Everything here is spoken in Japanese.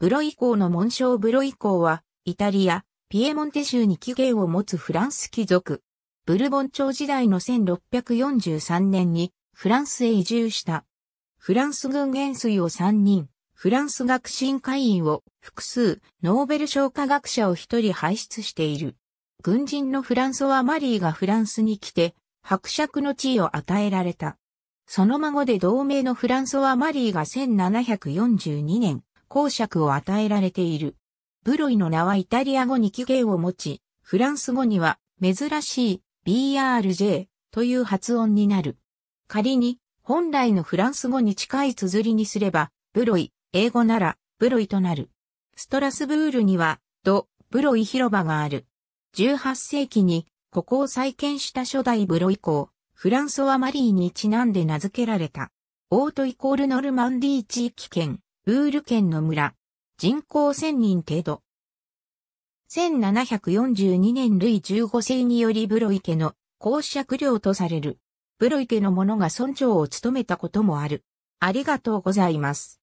ブロイ降の紋章ブロイ降は、イタリア、ピエモンテ州に起源を持つフランス貴族。ブルボン朝時代の1643年にフランスへ移住した。フランス軍元帥を3人、フランス学進会員を複数、ノーベル賞科学者を1人輩出している。軍人のフランソワ・マリーがフランスに来て、伯爵の地位を与えられた。その孫で同盟のフランソワ・マリーが1742年、公爵を与えられている。ブロイの名はイタリア語に起源を持ち、フランス語には珍しい BRJ という発音になる。仮に本来のフランス語に近い綴りにすれば、ブロイ、英語ならブロイとなる。ストラスブールにはド・ブロイ広場がある。18世紀にここを再建した初代ブロイ公、フランソワ・マリーにちなんで名付けられた。オートイコールノルマンディー地域圏、ブール県の村。人口1000人程度。1742年類15世によりブロイ家の公爵領とされる。ブロイ家の者が村長を務めたこともある。ありがとうございます。